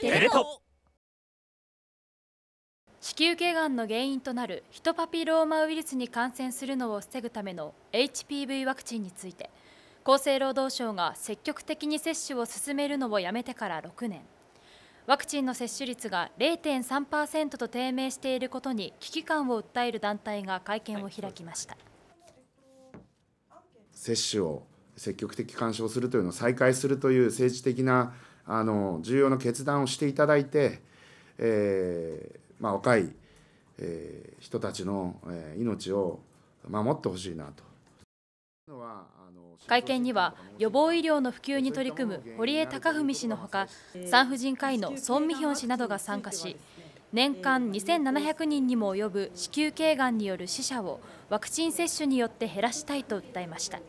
テレ東子宮頸がんの原因となるヒトパピローマウイルスに感染するのを防ぐための HPV ワクチンについて厚生労働省が積極的に接種を進めるのをやめてから6年ワクチンの接種率が0.3%と低迷していることに危機感を訴える団体が会見を開きました、接種を積極的干渉するというのを再開するという政治的なあの重要な決断をしていただいて、えーまあ、若い、えー、人たちの、え命を守ってほしいなと。会見には予防医療の普及に取り組む堀江貴文氏のほか産婦人科医の孫ミヒョン氏などが参加し年間2700人にも及ぶ子宮頸がんによる死者をワクチン接種によって減らしたいと訴えました。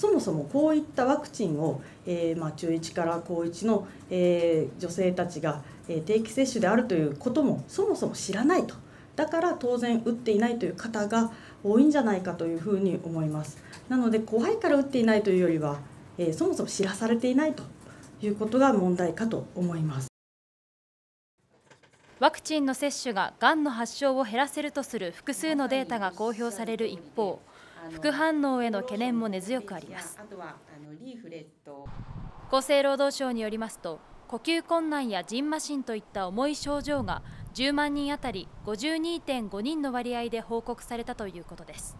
そもそもこういったワクチンを、えー、まあ、中1から高1の、えー、女性たちが、え定期接種であるということもそもそも知らないとだから当然打っていないという方が多いんじゃないかというふうに思いますなので怖いから打っていないというよりは、えそもそも知らされていないということが問題かと思いますワクチンの接種ががんの発症を減らせるとする複数のデータが公表される一方副反応への懸念も根強くあります厚生労働省によりますと呼吸困難やじんましんといった重い症状が10万人当たり52.5人の割合で報告されたということです。